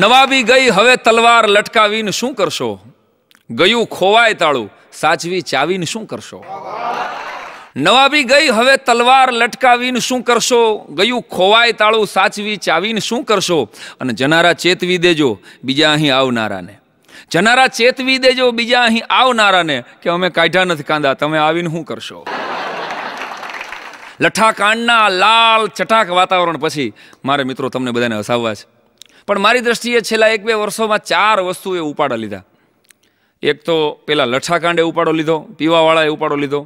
નવાબી ગઈ હવે તલવાર લટકાવીને શું કરશો ગયું ખોવાય તાળું સાચવી ચાવીને શું કરશો નવાબી ગઈ હવે તલવાર લટકાવીને શું કરશો ગયું ખોવાય તાળું સાચવી ચાવીને શું કરશો અને જનારા ચેતવી દેજો બીજા અહીં આવનારાને જનારા ચેતવી દેજો બીજા અહીં આવનારાને કે અમે કાઢ્યા નથી કાંદા તમે આવીને શું કરશો લઠાકાંડના લાલ ચટાક વાતાવરણ પછી મારે મિત્રો તમને બધાને હસાવવા છે પણ મારી દ્રષ્ટિએ છેલ્લા એક બે વર્ષોમાં ચાર વસ્તુએ ઉપાડા લીધા એક તો પેલા લઠ્ઠાકાંડે ઉપાડો લીધો પીવાવાળાએ ઉપાડો લીધો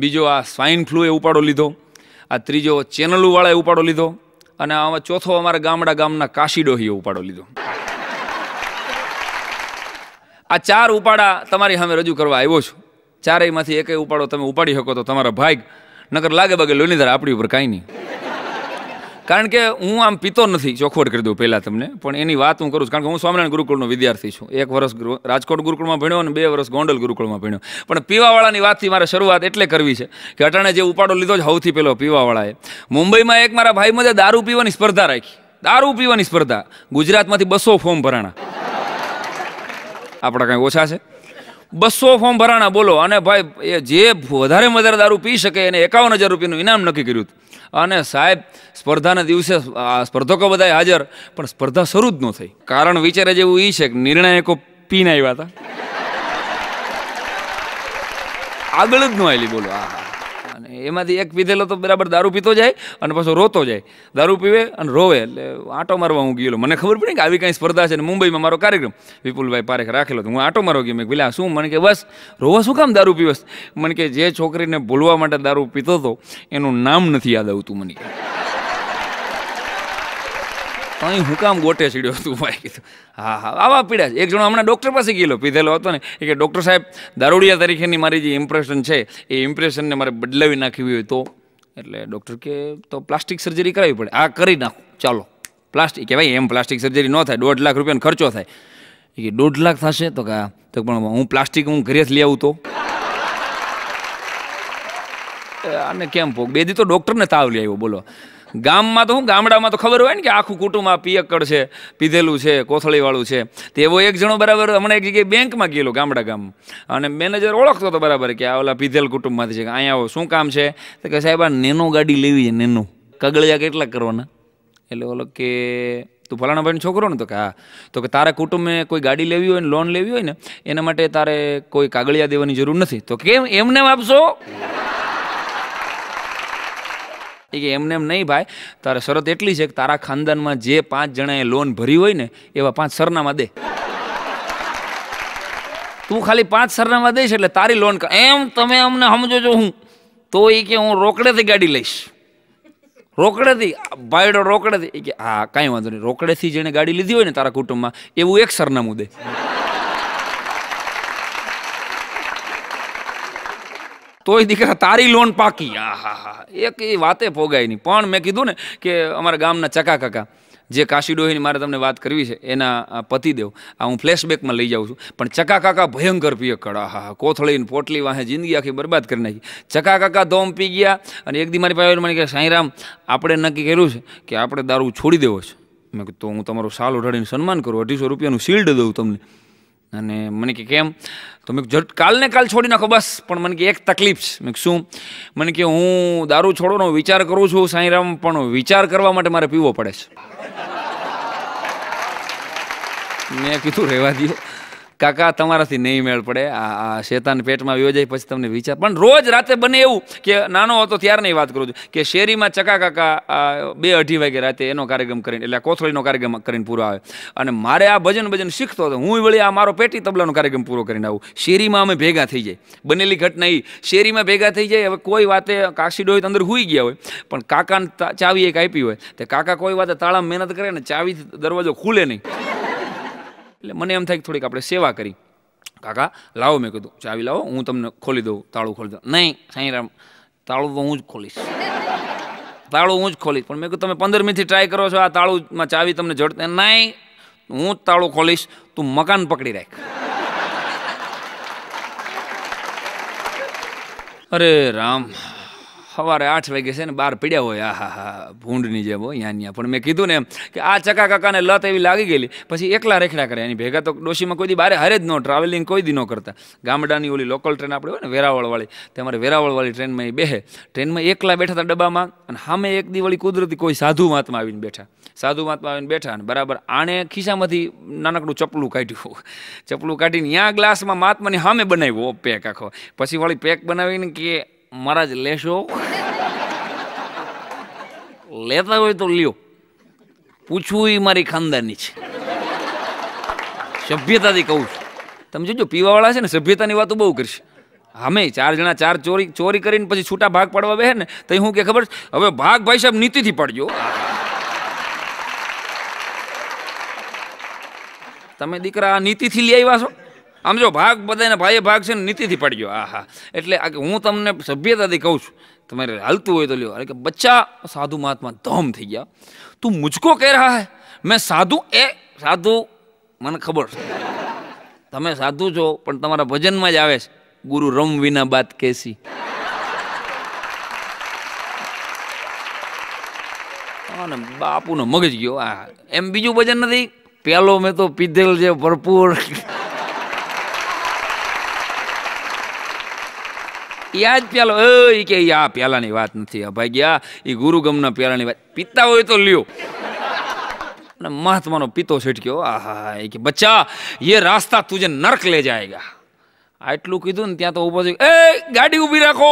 બીજો આ સ્વાઇન ફ્લૂએ ઉપાડો લીધો આ ત્રીજો ચેનલુવાળાએ ઉપાડો લીધો અને આમાં ચોથો અમારા ગામડા ગામના કાશીડોહીએ ઉપાડો લીધો આ ચાર ઉપાડા તમારી સામે રજૂ કરવા આવ્યો છું ચારેયમાંથી એકે ઉપાડો તમે ઉપાડી શકો તો તમારા ભાઈ નકર લાગે બગે લોનીધાર આપણી ઉપર કાંઈ નહીં કારણ કે હું આમ પીતો નથી ચોખવટ કરી દઉં પહેલાં તમને પણ એની વાત હું કરું છું કારણ કે હું સ્વામિનારાયણ ગુરુકુળનો વિદ્યાર્થી છું એક વર્ષ રાજકોટ ગુરુકુળમાં ભણ્યો અને બે વર્ષ ગોંડલ ગુરુકુળમાં ભણ્યો પણ પીવાવાળાની વાતથી મારે શરૂઆત એટલે કરવી છે કે અટાણે જે ઉપાડો લીધો છે સૌથી પહેલો પીવાવાળાએ મુંબઈમાં એક મારા ભાઈ મજા દારૂ પીવાની સ્પર્ધા રાખી દારૂ પીવાની સ્પર્ધા ગુજરાતમાંથી બસો ફોર્મ ભરાણા આપણા કાંઈ ઓછા છે બસો ફોર્મ ભરાણા બોલો અને ભાઈ એ જે વધારે વધારે દારૂ પી શકે એને એકાવન હજાર રૂપિયાનું ઇનામ નક્કી કર્યું અને સાહેબ સ્પર્ધાના દિવસે સ્પર્ધકો બધાએ હાજર પણ સ્પર્ધા શરૂ જ ન થઈ કારણ વિચારે જેવું એ છે કે નિર્ણાયકો પીને આવ્યા હતા આગળ જ ન આવેલી બોલો આ એમાંથી એક પીધેલો તો બરાબર દારૂ પીતો જાય અને પાછો રોતો જાય દારૂ પીવે અને રોવે એટલે આંટો મારવા હું ગયેલો મને ખબર પડે કે આવી કાંઈ સ્પર્ધા છે ને મુંબઈમાં મારો કાર્યક્રમ વિપુલભાઈ પારેખ રાખેલો તો હું આંટો મારવા ગયો મેં પેલા શું મને કે બસ રોવા શું કામ દારૂ પીવસ મને કે જે છોકરીને ભૂલવા માટે દારૂ પીતો હતો એનું નામ નથી યાદ આવતું મને કે અહીં હું કામ ગોટે ચડ્યો તું ભાઈ કીધું હા હા આવા પીડા છે એક જણો હમણાં ડૉક્ટર પાસે ગયેલો પીધેલો હતો ને કે ડૉક્ટર સાહેબ દારૂડિયા તરીકેની મારી જે ઇમ્પ્રેશન છે એ ઇમ્પ્રેશનને મારે બદલાવી નાખવી હોય તો એટલે ડૉક્ટર કે તો પ્લાસ્ટિક સર્જરી કરાવવી પડે આ કરી નાખો ચાલો પ્લાસ્ટિક કે ભાઈ એમ પ્લાસ્ટિક સર્જરી ન થાય દોઢ લાખ રૂપિયાનો ખર્ચો થાય એ કે દોઢ લાખ થશે તો કે તો પણ હું પ્લાસ્ટિક હું ઘરે જ લઈ આવું તો આને કેમ પોક બે દી તો ડૉક્ટરને તાવ લઈ આવ્યો બોલો ગામમાં તો હું ગામડામાં તો ખબર હોય ને કે આખું કુટુંબ આ પિયક્કડ છે પીધેલું છે કોથળીવાળું છે તો એવો એક જણો બરાબર હમણાં એક જગ્યાએ બેંકમાં ગયેલો ગામડા ગામ અને મેનેજર ઓળખતો હતો બરાબર કે આ ઓલા પીધેલ કુટુંબમાંથી છે અહીંયા આવો શું કામ છે તો કે સાહેબ આ નેનો ગાડી લેવી છે નેનો કગળિયા કેટલા કરવાના એટલે ઓલો કે તું ફલાણા ભાઈનો છોકરો ને તો કે હા તો કે તારા કુટુંબે કોઈ ગાડી લેવી હોય ને લોન લેવી હોય ને એના માટે તારે કોઈ કાગળિયા દેવાની જરૂર નથી તો કેમ એમને આપશો એ કે એમને એમ નહીં ભાઈ તારે શરત એટલી છે કે તારા ખાનદાનમાં જે પાંચ જણાએ લોન ભરી હોય ને એવા પાંચ સરનામા દે તું ખાલી પાંચ સરનામા દઈશ એટલે તારી લોન એમ તમે અમને સમજો છો હું તો એ કે હું રોકડેથી ગાડી લઈશ રોકડેથી બાયડો રોકડેથી એ કે હા કાંઈ વાંધો નહીં રોકડેથી જેણે ગાડી લીધી હોય ને તારા કુટુંબમાં એવું એક સરનામું દે તોય દીકરા તારી લોન પાકી આ હા હા એક એ વાતે પોગાય નહીં પણ મેં કીધું ને કે અમારા ગામના ચકા કાકા જે કાશી ડોહીની મારે તમને વાત કરવી છે એના પતિદેવ આ હું ફ્લેશબેકમાં લઈ જાઉં છું પણ ચકા કાકા ભયંકર પિયકડ આ હા કોથળીને પોટલી વાહે જિંદગી આખી બરબાદ કરી નાખી ચકા કાકા ધોમ પી ગયા અને એક દી મારી પાસે મને કે સાંઈરામ આપણે નક્કી કર્યું છે કે આપણે દારૂ છોડી દેવો છે મેં કીધું તો હું તમારું સાલ ઉઢાડીને સન્માન કરું અઢીસો રૂપિયાનું શિલ્ડ દઉં તમને અને મને કે કેમ તો મેં જટ કાલને કાલ છોડી નાખો બસ પણ મને કે એક તકલીફ છે મેં શું મને કે હું દારૂ છોડવાનો વિચાર કરું છું સાંઈરામ પણ વિચાર કરવા માટે મારે પીવો પડે છે મેં કીધું રહેવા દો કાકા તમારાથી નહીં મેળ પડે આ શેતાન પેટમાં યોજાય પછી તમને વિચાર પણ રોજ રાતે બને એવું કે નાનો હતો ત્યારની વાત કરું છું કે શેરીમાં ચકા કાકા બે અઢી વાગે રાતે એનો કાર્યક્રમ કરીને એટલે કોથળીનો કાર્યક્રમ કરીને પૂરો આવે અને મારે આ ભજન ભજન શીખતો હતો હું વળી આ મારો પેટી તબલાનો કાર્યક્રમ પૂરો કરીને આવું શેરીમાં અમે ભેગા થઈ જાય બનેલી ઘટના એ શેરીમાં ભેગા થઈ જાય હવે કોઈ વાતે કાશી ડોહિત અંદર હોઈ ગયા હોય પણ કાકાને ચાવી એક આપી હોય તો કાકા કોઈ વાતે તાળા મહેનત કરે ને ચાવી દરવાજો ખુલે નહીં એટલે મને એમ થાય કે થોડીક આપણે સેવા કરી કાકા લાવો મેં કીધું ચાવી લાવો હું તમને ખોલી દઉં તાળું ખોલી દઉં નહીં રામ તાળું તો હું જ ખોલીશ તાળું હું જ ખોલીશ પણ મેં કીધું તમે પંદર મિનિટથી ટ્રાય કરો છો આ તાળુંમાં ચાવી તમને જડતે નહીં હું જ તાળું ખોલીશ તું મકાન પકડી રાખ અરે રામ સવારે આઠ વાગે છે ને બહાર પીડ્યા હોય આ હા હા ભૂંડની જેમ હોય અહીંયા ત્યાં પણ મેં કીધું ને એમ કે આ ચકા કાકાને લત એવી લાગી ગયેલી પછી એકલા રેખડા કરે એની ભેગા તો ડોશીમાં કોઈ દી બારે હારે જ ન ટ્રાવેલિંગ કોઈ દી ન કરતા ગામડાની ઓલી લોકલ ટ્રેન આપણે હોય ને વેરાવળવાળી તમારે વેરાવળવાળી ટ્રેનમાં એ બેહે ટ્રેનમાં એકલા બેઠા હતા ડબ્બામાં અને સામે એક દી વળી કુદરતી કોઈ સાધુ મહાત્મા આવીને બેઠા સાધુ મહાત્મા આવીને બેઠા અને બરાબર આણે ખિસ્સામાંથી નાનકડું ચપલું કાઢ્યું ચપલું કાઢીને ત્યાં ગ્લાસમાં મહાત્માની સામે બનાવ્યો પેક આખો પછી વળી પેક બનાવીને કે મહારાજ લેશો લેતા હોય તો લ્યો પૂછવું એ મારી ખાનદાની છે સભ્યતાથી કહું છું તમે જોજો પીવાવાળા છે ને સભ્યતાની વાતો બહુ કરશે અમે ચાર જણા ચાર ચોરી ચોરી કરીને પછી છૂટા ભાગ પાડવા બેહે ને તો હું કે ખબર હવે ભાગ ભાઈ સાહેબ નીતિથી પડજો તમે દીકરા નીતિથી લઈ આવ્યા છો આમ જો ભાગ બધાને ભાઈએ ભાગ છે ને નીતિથી પાડ્યો આ હા એટલે આ હું તમને સભ્યતાથી કહું છું તમારે હાલતું હોય તો લ્યો અરે કે બચ્ચા સાધુ મહાત્મા ધમ થઈ ગયા તું મુજકો કહે રહા હે મેં સાધુ એ સાધુ મને ખબર છે તમે સાધુ છો પણ તમારા ભજનમાં જ આવે છે ગુરુ રમ વિના બાદ કેસી અને બાપુનો મગજ ગયો આ એમ બીજું ભજન નથી પહેલો મેં તો પીધેલ છે ભરપૂર યાદ પ્યાલો એ કે આ પ્યાલાની વાત નથી અભાગ્યા એ ગુરુગમના પેલાની વાત પિતા હોય તો લ્યો અને મહાત્માનો પીતો છટક્યો આહા એ કે બચ્ચા એ રાસ્તા તુજે નર્ક લે જાયગા આટલું કીધું ને ત્યાં તો ઊભો થયું એ ગાડી ઊભી રાખો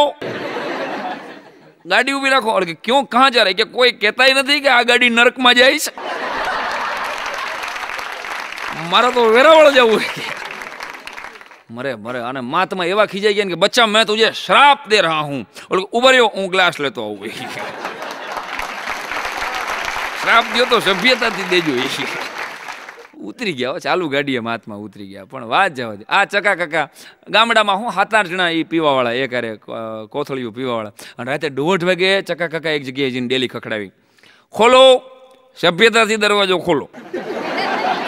ગાડી ઊભી રાખો કે ક્યો કાં જા કે કોઈ કહેતાય નથી કે આ ગાડી નર્કમાં જાય છે મારે તો વેરાવળ જવું મરે મરે અને માતમાં એવા ખીજાઈ ગયા કે બચ્ચા મેં તુજે શ્રાપ દે રહા હું ઓલો ઉભો હું ગ્લાસ લેતો આવું શ્રાપ દો તો સભ્યતાથી દેજો એ ઉતરી ગયા ચાલુ ગાડીએ માથમાં ઉતરી ગયા પણ વાત જવા દે આ ચકા કાકા ગામડામાં હું સાત આઠ જણા એ પીવાવાળા એ કરે કોથળીઓ પીવાવાળા અને રાતે દોઢ વાગે ચકા કાકા એક જગ્યાએ જઈને ડેલી ખખડાવી ખોલો સભ્યતાથી દરવાજો ખોલો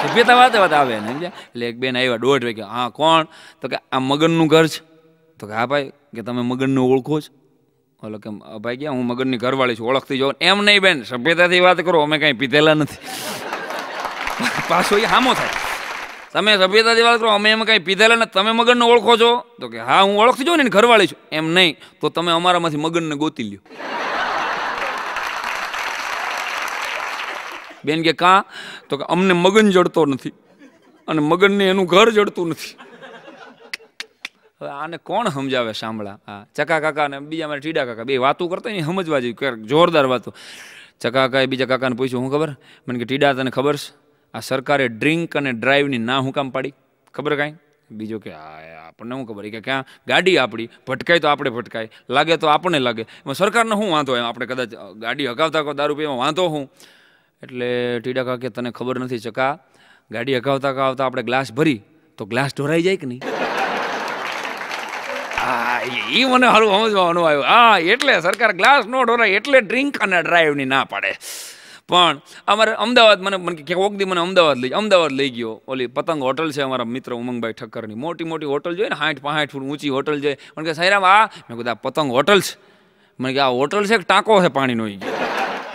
સભ્યતા વાતે વાત આવે ને એટલે એક બેન આવ્યા દોઢ વાગ્યા હા કોણ તો કે આ મગનનું ઘર છે તો કે હા ભાઈ કે તમે મગનને ઓળખો છો ઓલો કે ભાઈ ગયા હું મગનની ઘરવાળી છું ઓળખતી જાઉં એમ નહીં બેન સભ્યતાથી વાત કરો અમે કાંઈ પીધેલા નથી પાછો એ હામો થાય તમે સભ્યતાથી વાત કરો અમે એમ કાંઈ પીધેલા નથી તમે મગનને ઓળખો છો તો કે હા હું ઓળખતી જાઉં ને ઘરવાળી છું એમ નહીં તો તમે અમારામાંથી મગનને ગોતી લ્યો બેન કે કાં તો કે અમને મગન જડતો નથી અને મગનને એનું ઘર જડતું નથી હવે આને કોણ સમજાવે સાંભળા હા ચકા કાકા ને બીજા મારે ટીડા કાકા બે વાતો કરતા એની સમજવા જેવી જોરદાર વાતો ચકા કાકાએ બીજા કાકાને પૂછ્યું હું ખબર મને કે ટીડા તને ખબર છે આ સરકારે ડ્રિંક અને ડ્રાઈવની ના હું કામ પાડી ખબર કાંઈ બીજો કે આ આપણને શું ખબર કે ક્યાં ગાડી આપણી ભટકાય તો આપણે ભટકાય લાગે તો આપણને લાગે એમાં સરકારને શું વાંધો એમ આપણે કદાચ ગાડી હકાવતા દારૂ પીવામાં વાંધો હું એટલે ટીડા કાકે તને ખબર નથી ચકા ગાડી અગાવતા હકાવતા આપણે ગ્લાસ ભરી તો ગ્લાસ ઢોરાઈ જાય કે નહીં એ મને સારું સમજવાનું આવ્યું હા એટલે સરકાર ગ્લાસ નો ઢોરાય એટલે ડ્રિંક અને ડ્રાઈવની ના પાડે પણ અમારે અમદાવાદ મને મને કોક દી મને અમદાવાદ લઈ અમદાવાદ લઈ ગયો ઓલી પતંગ હોટલ છે અમારા મિત્ર ઉમંગભાઈ ઠક્કરની મોટી મોટી હોટલ જોઈએ ને સાઠ પાંઠ ફૂટ ઊંચી હોટલ જોઈએ મને કે સાહેબ આ મેં કીધું આ પતંગ હોટલ છે મને કે આ હોટલ છે કે ટાંકો છે પાણીનો એ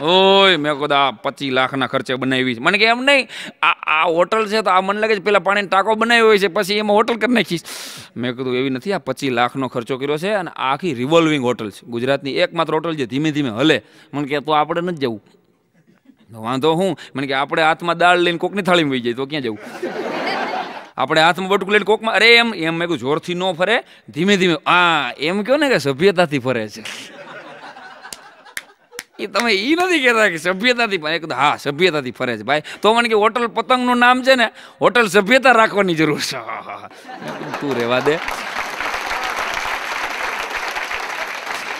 ઓય મેં કીધું આ પચીસ લાખના ખર્ચે બનાવી છે મને કે એમ નહીં આ આ હોટલ છે તો આ મને લાગે છે પેલા પાણીનો ટાંકો બનાવ્યો હોય છે પછી એમાં હોટલ કરી નાખીશ મેં કીધું એવી નથી આ પચીસ લાખનો ખર્ચો કર્યો છે અને આખી રિવોલ્વિંગ હોટલ છે ગુજરાતની એકમાત્ર હોટલ છે ધીમે ધીમે હલે મને કે તો આપણે નથી જવું વાંધો હું મને કે આપણે હાથમાં દાળ લઈને કોકની થાળીમાં વહી જાય તો ક્યાં જવું આપણે હાથમાં બટકું લઈને કોકમાં અરે એમ એમ મેં કહ્યું જોરથી ન ફરે ધીમે ધીમે આ એમ કહો ને કે સભ્યતાથી ફરે છે એ તમે એ નથી કહેતા કે સભ્યતાથી પણ એકદમ હા સભ્યતાથી ફરે છે ભાઈ તો મને કે હોટલ પતંગનું નામ છે ને હોટલ સભ્યતા રાખવાની જરૂર છે તું રહેવા દે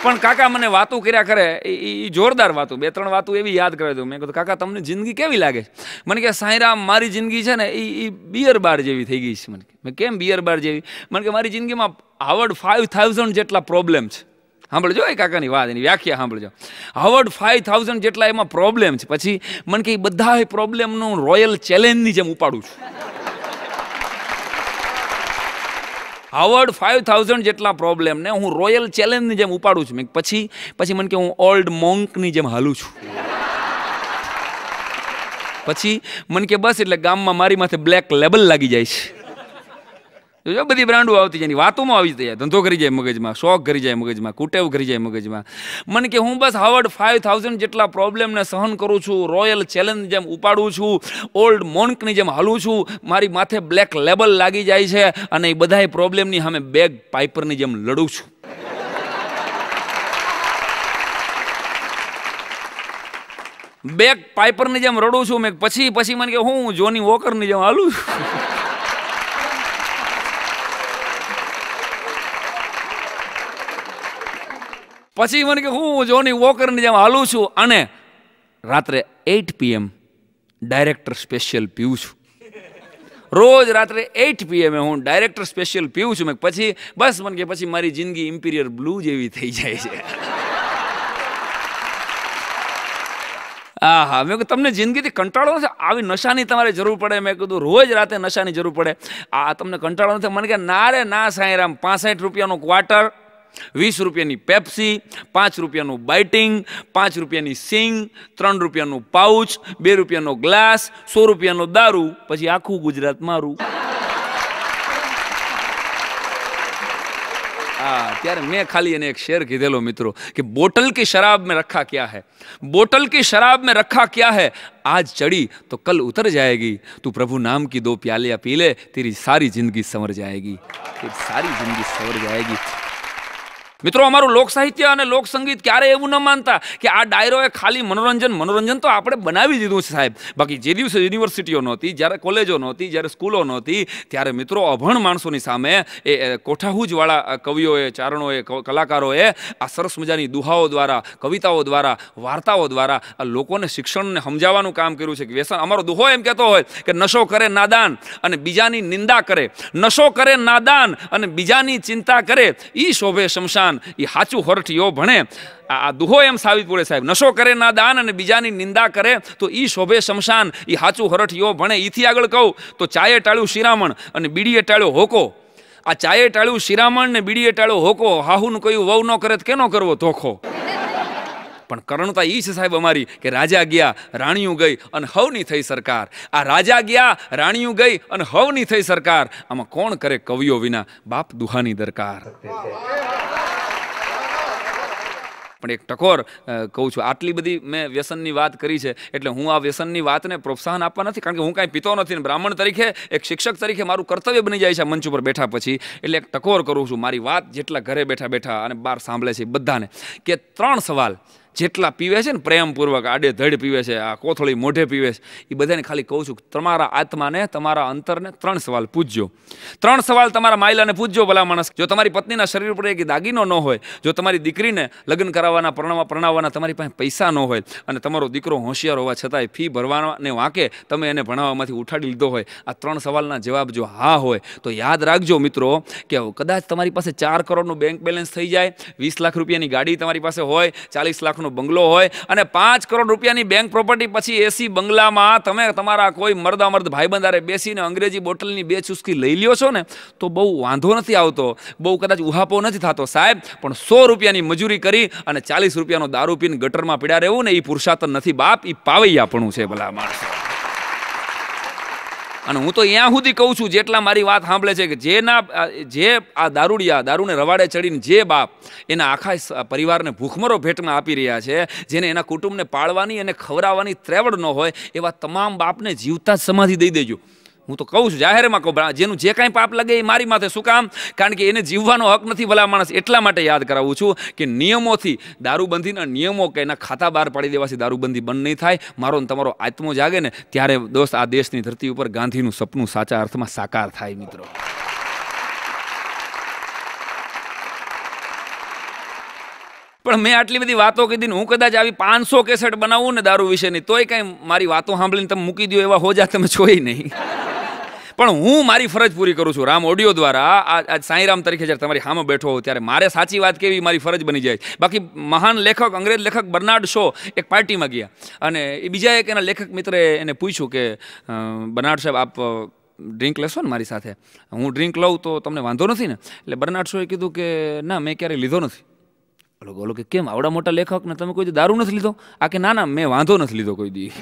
પણ કાકા મને વાતું કર્યા કરે એ જોરદાર વાતું બે ત્રણ વાતું એવી યાદ કરે હતું મેં કીધું કાકા તમને જિંદગી કેવી લાગે મને કે સાંઈરામ મારી જિંદગી છે ને એ બિયર બાર જેવી થઈ ગઈ છે મને કેમ બિયર બાર જેવી મને કે મારી જિંદગીમાં આવડ ફાઇવ થાઉઝન્ડ જેટલા પ્રોબ્લેમ છે સાંભળજો એ કાકાની વાત એની વ્યાખ્યા સાંભળજો હવર્ડ ફાઈવ થાઉઝન્ડ જેટલા એમાં પ્રોબ્લેમ છે પછી મને કે એ બધા એ પ્રોબ્લેમનું રોયલ ચેલેન્જની જેમ ઉપાડું છું હાવર્ડ ફાઈવ થાઉઝન્ડ જેટલા પ્રોબ્લેમને હું રોયલ ચેલેન્જની જેમ ઉપાડું છું મેં પછી પછી મને કે હું ઓલ્ડ મોન્કની જેમ હાલું છું પછી મને કે બસ એટલે ગામમાં મારી માથે બ્લેક લેબલ લાગી જાય છે જોજો બધી બ્રાન્ડો આવતી જાય વાતોમાં આવી જાય ધંધો કરી જાય મગજમાં શોખ કરી જાય મગજમાં કુટેવ કરી જાય મગજમાં મને કે હું બસ હાવર્ડ ફાઇવ થાઉઝન્ડ જેટલા પ્રોબ્લેમને સહન કરું છું રોયલ ચેલેન્જ જેમ ઉપાડું છું ઓલ્ડ મોન્કની જેમ હાલું છું મારી માથે બ્લેક લેબલ લાગી જાય છે અને એ બધાય પ્રોબ્લેમની અમે બેગ પાઇપરની જેમ લડું છું બેગ પાઇપરની જેમ રડું છું મેં પછી પછી મને કે હું જોની વોકરની જેમ હાલું છું પછી મને કે હું જોની વોકરની જેમ હાલું છું અને રાત્રે એઇટ પીએમ ડાયરેક્ટર સ્પેશિયલ પીવું છું રોજ રાત્રે એઇટ પીએમે હું ડાયરેક્ટર સ્પેશિયલ પીવું છું મેં પછી બસ મને કે પછી મારી જિંદગી ઇમ્પિરિયર બ્લુ જેવી થઈ જાય છે હા હા મેં કીધું તમને જિંદગીથી કંટાળો નથી આવી નશાની તમારે જરૂર પડે મેં કીધું રોજ રાતે નશાની જરૂર પડે આ તમને કંટાળો નથી મને કે ના રે ના સાંઈરામ પાસઠ રૂપિયાનું ક્વાર્ટર वीस રૂપિયાની पेप्सी पांच રૂપિયાનું बाइटिंग पांच રૂપિયાની सींग ત્રણ રૂપિયાનું पाउच बे રૂપિયાનો ग्लास सौ રૂપિયાનો दारू પછી આખું गुजरात मरु हाँ मैं खाली ने एक शेर की दे मित्रों कि बोतल की शराब में रखा क्या है बोतल की शराब में रखा क्या है आज चढ़ी तो कल उतर जाएगी तू प्रभु नाम की दो प्याले पी ले तेरी सारी जिंदगी संवर जाएगी तेरी सारी जिंदगी संवर जाएगी મિત્રો અમારું લોક સાહિત્ય અને લોક સંગીત ક્યારેય એવું ન માનતા કે આ ડાયરોએ ખાલી મનોરંજન મનોરંજન તો આપણે બનાવી દીધું છે સાહેબ બાકી જે દિવસે યુનિવર્સિટીઓ નહોતી જ્યારે કોલેજો નહોતી જ્યારે સ્કૂલો નહોતી ત્યારે મિત્રો અભણ માણસોની સામે એ કોઠાહૂજવાળા કવિઓએ ચારણોએ કલાકારોએ આ સરસ મજાની દુહાઓ દ્વારા કવિતાઓ દ્વારા વાર્તાઓ દ્વારા આ લોકોને શિક્ષણને સમજાવવાનું કામ કર્યું છે કે વ્યસન અમારો દુહો એમ કહેતો હોય કે નશો કરે નાદાન અને બીજાની નિંદા કરે નશો કરે નાદાન અને બીજાની ચિંતા કરે એ શોભે શમશાન દાન એ સાચું હરઠિયો ભણે આ દુહો એમ સાબિત સાહેબ નશો કરે ના દાન અને બીજાની નિંદા કરે તો ઈ શોભે શમશાન એ સાચું હરઠિયો ભણે એથી આગળ કહું તો ચાએ ટાળ્યું શિરામણ અને બીડીએ ટાળ્યો હોકો આ ચાએ ટાળ્યું શિરામણ ને બીડીએ ટાળ્યો હોકો હાહુનું કહ્યું વહુ ન કરે કેનો કરવો ધોખો પણ કરણતા એ છે સાહેબ અમારી કે રાજા ગયા રાણીઓ ગઈ અને હવની થઈ સરકાર આ રાજા ગયા રાણીઓ ગઈ અને હવની થઈ સરકાર આમાં કોણ કરે કવિઓ વિના બાપ દુહાની દરકાર પણ એક ટકોર કહું છું આટલી બધી મેં વ્યસનની વાત કરી છે એટલે હું આ વ્યસનની વાતને પ્રોત્સાહન આપવા નથી કારણ કે હું કાંઈ પીતો નથી બ્રાહ્મણ તરીકે એક શિક્ષક તરીકે મારું કર્તવ્ય બની જાય છે મંચ ઉપર બેઠા પછી એટલે એક ટકોર કરું છું મારી વાત જેટલા ઘરે બેઠા બેઠા અને બહાર સાંભળે છે બધાને કે ત્રણ સવાલ જેટલા પીવે છે ને પ્રેમપૂર્વક આડે ધડ પીવે છે આ કોથળી મોઢે પીવે છે એ બધાને ખાલી કહું છું તમારા આત્માને તમારા અંતરને ત્રણ સવાલ પૂછજો ત્રણ સવાલ તમારા માઇલાને પૂછજો ભલા માણસ જો તમારી પત્નીના શરીર પર એક દાગીનો ન હોય જો તમારી દીકરીને લગ્ન કરાવવાના પ્રણવા પ્રણાવવાના તમારી પાસે પૈસા ન હોય અને તમારો દીકરો હોશિયાર હોવા છતાંય ફી ભરવાને વાંકે તમે એને ભણાવવામાંથી ઉઠાડી લીધો હોય આ ત્રણ સવાલના જવાબ જો હા હોય તો યાદ રાખજો મિત્રો કે કદાચ તમારી પાસે ચાર કરોડનું બેંક બેલેન્સ થઈ જાય વીસ લાખ રૂપિયાની ગાડી તમારી પાસે હોય ચાલીસ લાખનું રૂપિયાનો બંગલો હોય અને પાંચ કરોડ રૂપિયાની બેંક પ્રોપર્ટી પછી એસી બંગલામાં તમે તમારા કોઈ મર્દામર્દ ભાઈબંધારે બેસીને અંગ્રેજી બોટલની બે ચુસ્કી લઈ લ્યો છો ને તો બહુ વાંધો નથી આવતો બહુ કદાચ ઉહાપો નથી થતો સાહેબ પણ સો રૂપિયાની મજૂરી કરી અને ચાલીસ રૂપિયાનો દારૂ પીને ગટરમાં પીડા રહેવું ને એ પુરુષાર્થ નથી બાપ એ પાવૈયાપણું છે ભલા માણસ અને હું તો અહીંયા સુધી કહું છું જેટલા મારી વાત સાંભળે છે કે જેના જે આ દારૂડિયા દારૂને રવાડે ચડીને જે બાપ એના આખા પરિવારને ભૂખમરો ભેટમાં આપી રહ્યા છે જેને એના કુટુંબને પાળવાની અને ખવડાવવાની ત્રેવડ ન હોય એવા તમામ બાપને જીવતા જ સમાધિ દઈ દેજો હું તો કહું છું જાહેરમાં કહું જેનું જે કાંઈ પાપ લાગે એ મારી માથે શું કામ કારણ કે એને જીવવાનો હક નથી ભલા માણસ એટલા માટે યાદ કરાવું છું કે નિયમોથી દારૂબંધીના નિયમો કે એના ખાતા બહાર પાડી દેવાથી દારૂબંધી બંધ નહીં થાય મારો તમારો આત્મો જાગે ને ત્યારે દોસ્ત આ દેશની ધરતી ઉપર ગાંધીનું સપનું સાચા અર્થમાં સાકાર થાય મિત્રો પણ મેં આટલી બધી વાતો કીધી હું કદાચ આવી પાંચસો કેસેટ બનાવું ને દારૂ વિશેની તોય કાંઈ મારી વાતો સાંભળીને તમે મૂકી દો એવા હોજા તમે જોઈ નહીં પણ હું મારી ફરજ પૂરી કરું છું રામ ઓડિયો દ્વારા આ સાંઈરામ તરીકે જ્યારે તમારી સામે બેઠો હોઉં ત્યારે મારે સાચી વાત કેવી મારી ફરજ બની જાય બાકી મહાન લેખક અંગ્રેજ લેખક બર્નાર્ડ શો એક પાર્ટીમાં ગયા અને એ બીજા એક એના લેખક મિત્રે એને પૂછ્યું કે બર્નાર્ડ સાહેબ આપ ડ્રિંક લેશો ને મારી સાથે હું ડ્રિંક લઉં તો તમને વાંધો નથી ને એટલે બર્નાર્ડ શોએ કીધું કે ના મેં ક્યારેય લીધો નથી ઓલો ઓલો કે કેમ આવડા મોટા લેખક ને તમે કોઈ દારૂ નથી લીધો આ કે ના ના મેં વાંધો નથી લીધો કોઈ દી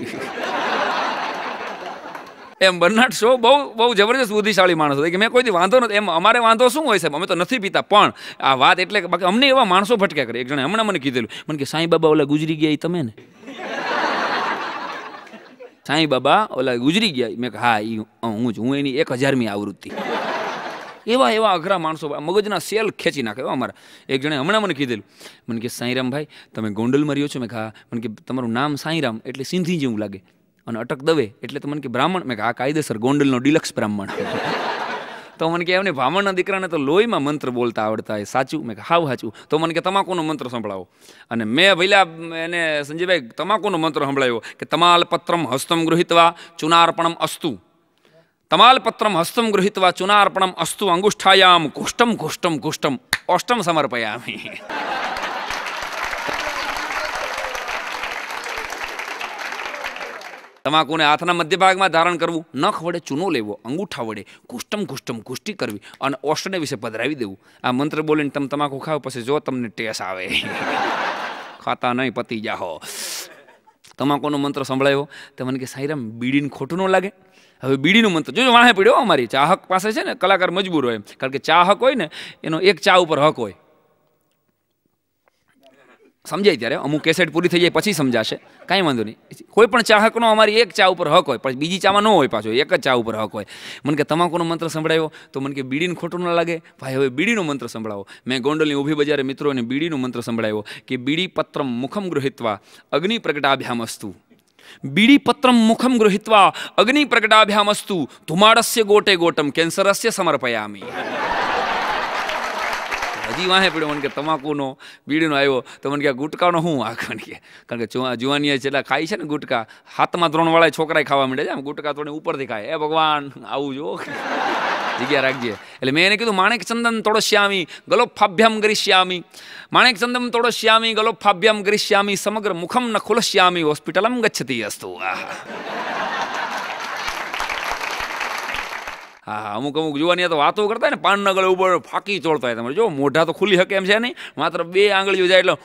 એમ બર્નાડ શો બહુ બહુ જબરજસ્ત બુદ્ધિશાળી માણસ હતા કે મેં કોઈ વાંધો નથી એમ અમારે વાંધો શું હોય સાહેબ અમે તો નથી પીતા પણ આ વાત એટલે બાકી અમને એવા માણસો ભટક્યા કરે એક જણે હમણાં મને કીધેલું મને કે સાંઈ બાબા ઓલા ગુજરી ગયા તમે ને સાંઈ બાબા ઓલા ગુજરી ગયા મેં કે હા એ હું જ હું એની એક હજારમી આવૃત્તિ એવા એવા અઘરા માણસો મગજના સેલ ખેંચી નાખે એવા અમારા એક જણે હમણાં મને કીધેલું મને કે સાંઈરામ ભાઈ તમે ગોંડલમાં રહ્યો છો મેં કહા મને કે તમારું નામ સાંઈરામ એટલે સિંધી જેવું લાગે અને અટક દવે એટલે તો મને કે બ્રાહ્મણ મેં આ કાયદેસર ગોંડલનો ડિલક્સ બ્રાહ્મણ તો મને કે એમને ભામણના દીકરાને તો લોહીમાં મંત્ર બોલતા આવડતા એ સાચું મેં હાવ સાચું તો મને કે તમાકુનો મંત્ર સંભળાવો અને મેં ભઈલા એને સંજયભાઈ તમાકુનો મંત્ર સંભળાવ્યો કે તમાલ પત્રમ હસ્તમ ગૃહિતવા ચુનાર્પણમ અસ્તુ તમાલ પત્રમ હસ્તમ ગૃહિતવા ચુનાર્પણમ અસ્તુ અંગુષ્ઠાયામ કુષ્ટમ કુષ્ટમ કુષ્ટમ ઓષ્ટમ સમર્પયામી તમાકુને હાથના મધ્યભાગમાં ધારણ કરવું નખ વડે ચૂનો લેવો અંગૂઠા વડે કુષ્ટમ કુષ્ટમ કુષ્ટી કરવી અને ઓષ્ટને વિશે પધરાવી દેવું આ મંત્ર બોલીને તમે તમાકુ ખાવ પછી જો તમને ટેસ આવે ખાતા નહીં પતી જાહો તમાકુનો મંત્ર સંભળાયો તો મને કે સાઈરામ બીડીને ખોટું ન લાગે હવે બીડીનું મંત્ર જોજો વાણે પીડ્યો અમારી ચાહક પાસે છે ને કલાકાર મજબૂર હોય કારણ કે ચાહક હોય ને એનો એક ચા ઉપર હક હોય સમજાય ત્યારે અમુક કેસેટ પૂરી થઈ જાય પછી સમજાશે કાંઈ વાંધો નહીં કોઈ પણ ચાહકનો અમારી એક ચા ઉપર હક હોય પણ બીજી ચામાં ન હોય પાછો એક જ ચા ઉપર હક હોય મને કે તમાકુનો મંત્ર સંભળાયો તો મને કે બીડીને ખોટું ન લાગે ભાઈ હવે બીડીનો મંત્ર સંભળાવો મેં ગોંડલની ઊભી બજારે મિત્રોને બીડીનો મંત્ર સંભળાયો કે બીડી પત્રમ મુખમ ગૃહિત્વા અગ્નિ અસ્તુ બીડી પત્રમ મુખમ ગૃહિત્વા અગ્નિ અસ્તુ ધુમાડસ્ય ગોટે ગોટમ કેન્સરસ્ય સમર્પયામી હજી વાહે પડ્યો મને કે તમાકુનો બીડીનો આવ્યો તો મને કે ગુટકાનો શું આખણ કે કારણ કે જુવાનીએ જેટલા ખાય છે ને ગુટકા હાથમાં ધ્રોણવાળા છોકરાએ ખાવા માંડે છે આમ ગુટકા થોડી ઉપરથી ખાય એ ભગવાન આવું જો જગ્યા રાખજે એટલે મેં એને કીધું માણેક ચંદન તોડશ્યામી ગલોફાભ્યામ ગરિષ્યામી માણેક ચંદન તોડશ્યામી ગલોફાભ્યામ ગરિષ્યામી સમગ્ર મુખમ ન ખુલશ્યામી હોસ્પિટલમ ગચ્છતી અસ્તુ આહા હા અમુક અમુક જુવાની તો વાતો કરતા ને પાન ગળે ઉપર ફાકી ચોળતા હોય તમારે જો મોઢા તો ખુલ્લી શકે એમ છે નહીં માત્ર બે આંગળીઓ જાય એટલે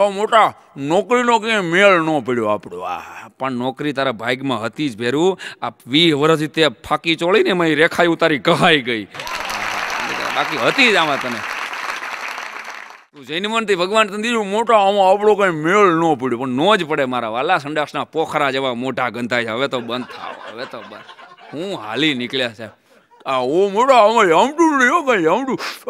ઓ મોટા નોકરીનો કંઈ મેળ ન પડ્યો આપણો આ પણ નોકરી તારા ભાગમાં હતી જ ભેરું આ વી વર્ષથી તે ફાકી ચોળીને એમાં રેખાઈ ઉતારી કહાઈ ગઈ બાકી હતી જ આમાં તને જૈન મનથી ભગવાન તને દીધું મોટો આમાં આપણો કંઈ મેળ ન પડ્યો પણ નો જ પડે મારા વાલા સંડાસના પોખરા જેવા મોટા ગંધાય હવે તો બંધ થાવ હવે તો બંધ હું હાલી નીકળ્યા સાહેબ આ મૂળો અમે હમડું નહીં ભાઈ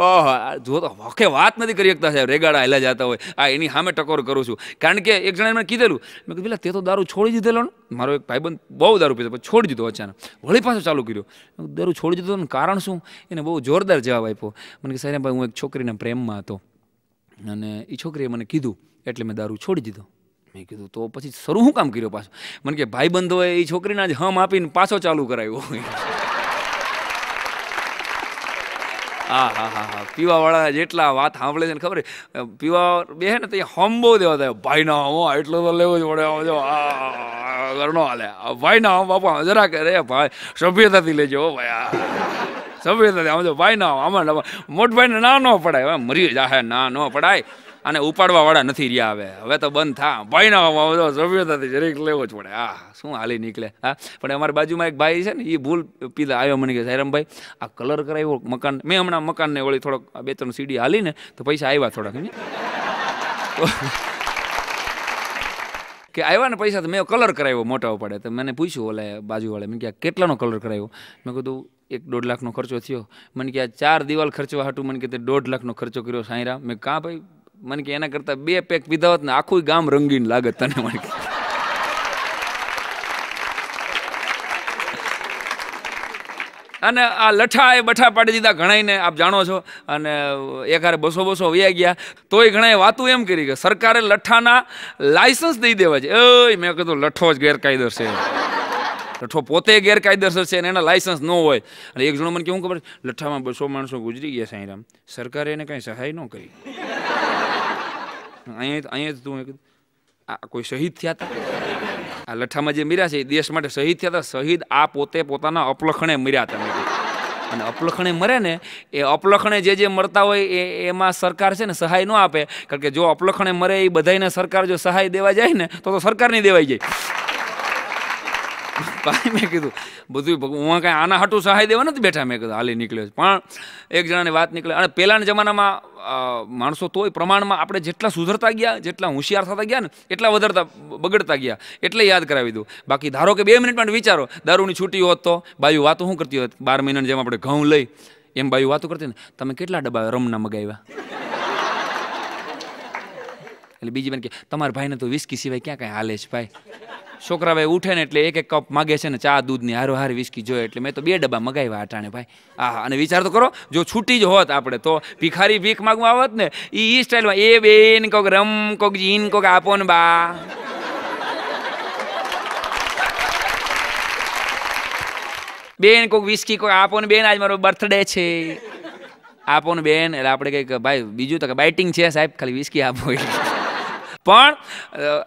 આ જો તો વખે વાત નથી કરી શકતા સાહેબ રેગાડા હેલા જતા હોય આ એની સામે ટકોર કરું છું કારણ કે એક જણા મને કીધેલું મેં કીધું પેલા તે તો દારૂ છોડી દીધેલો ને મારો એક ભાઈબંધ બહુ દારૂ પીધો છોડી દીધો અચાનક વળી પાછો ચાલુ કર્યો દારૂ છોડી દીધો ને કારણ શું એને બહુ જોરદાર જવાબ આપ્યો મને કે સાહેબ ભાઈ હું એક છોકરીના પ્રેમમાં હતો અને એ છોકરીએ મને કીધું એટલે મેં દારૂ છોડી દીધો મેં કીધું તો પછી શરૂ શું કામ કર્યો પાછો મને કે ભાઈબંધોએ એ છોકરીના જ હમ આપીને પાછો ચાલુ કરાવ્યો હા હા હા હા પીવાવાળા જેટલા વાત સાંભળે છે ને ખબર પીવા બે ને તો હંબો દેવા થાય ભાઈ ના હો એટલો તો લેવો જ પડે જો ઘરનો હાલે ભાઈ ના હો બાપા જરા કરે ભાઈ સભ્યતાથી લેજો ભાઈ આ સભ્યતાથી આમ જો ભાઈ ના આમાં મોટભાઈને ના ન પડાય મરી જાહે ના ન પડાય અને ઉપાડવાવાળા નથી રહ્યા હવે હવે તો બંધ થા ભાઈના ના સભ્યતાથી જરીક લેવો જ પડે હા શું હાલી નીકળે હા પણ અમારી બાજુમાં એક ભાઈ છે ને એ ભૂલ પીધા આવ્યો મને કે સાયરામભાઈ આ કલર કરાવ્યો મકાન મેં હમણાં મકાનને વળી થોડોક બે ત્રણ સીડી હાલીને તો પૈસા આવ્યા થોડાક કે આવ્યા ને પૈસા તો મેં કલર કરાવ્યો મોટા પડે તો મને પૂછ્યું ઓલે બાજુવાળે મેં ક્યાં કેટલાનો કલર કરાવ્યો મેં કીધું એક દોઢ લાખનો ખર્ચો થયો મને આ ચાર દિવાલ ખર્ચવા હતું મને કીધું દોઢ લાખનો ખર્ચો કર્યો સાંઈરા મેં કાં ભાઈ મને કે એના કરતા બે પેક પીધા હોત ને આખું ગામ રંગીન લાગત તને મને અને આ લઠા એ બઠા પાડી દીધા ઘણાઈને આપ જાણો છો અને એકારે બસો બસો વયા ગયા તોય ઘણાએ વાતું એમ કરી કે સરકારે લઠ્ઠાના લાયસન્સ દઈ દેવા છે એ મેં કીધું લઠ્ઠો જ ગેરકાયદર છે લઠ્ઠો પોતે ગેરકાયદેસર છે અને એના લાયસન્સ ન હોય અને એક જણો મને કેવું ખબર લઠ્ઠામાં બસો માણસો ગુજરી ગયા સાંઈરામ સરકારે એને કાંઈ સહાય ન કરી અહીંયા અહીંયા જ તું આ કોઈ શહીદ થયા હતા આ લઠ્ઠામાં જે મર્યા છે એ દેશ માટે શહીદ થયા હતા શહીદ આ પોતે પોતાના અપલખણે મર્યા હતા અને અપલખણે મરે ને એ અપલખણે જે જે મરતા હોય એ એમાં સરકાર છે ને સહાય ન આપે કારણ કે જો અપલખણે મરે એ બધાને સરકાર જો સહાય દેવા જાય ને તો તો સરકારની દેવાઈ જાય ભાઈ મેં કીધું બધું હું કાંઈ આના હાટું સહાય દેવા નથી બેઠા મેં કીધું હાલી નીકળ્યો પણ એક જણાની વાત નીકળે અને પહેલાના જમાનામાં માણસો તોય પ્રમાણમાં આપણે જેટલા સુધરતા ગયા જેટલા હોશિયાર થતા ગયા ને એટલા વધારતા બગડતા ગયા એટલે યાદ કરાવી દઉં બાકી ધારો કે બે મિનિટ માટે વિચારો દારૂની છૂટી હોત તો બાયુ વાતો શું કરતી હોત બાર મહિનાની જેમ આપણે ઘઉં લઈ એમ બાયુ વાતો કરતી ને તમે કેટલા ડબ્બા રમના મગાવ્યા એટલે બીજી બેન કે તમારા ભાઈને તો વિસ્કી સિવાય ક્યાં કાંઈ હાલે છે ભાઈ છોકરા ભાઈ ઉઠે ને એટલે એક એક કપ માગે છે ને ચા દૂધની હારો હાર વિસ્કી જોઈએ એટલે મેં તો બે ડબ્બા મગાવ્યા અટાણે ભાઈ આ અને વિચાર તો કરો જો છૂટી જ હોત આપણે તો ભિખારી ભીખ માગવા આવત ને એ ઈ સ્ટાઇલમાં એ બેન કોક રમ કોક જીન કોક આપો ને બા બેન કોક વિસ્કી કોક આપો ને બેન આજ મારો બર્થડે છે આપો ને બેન એટલે આપણે કંઈક ભાઈ બીજું તો કે બાઇટિંગ છે સાહેબ ખાલી વિસ્કી આપો એટલે પણ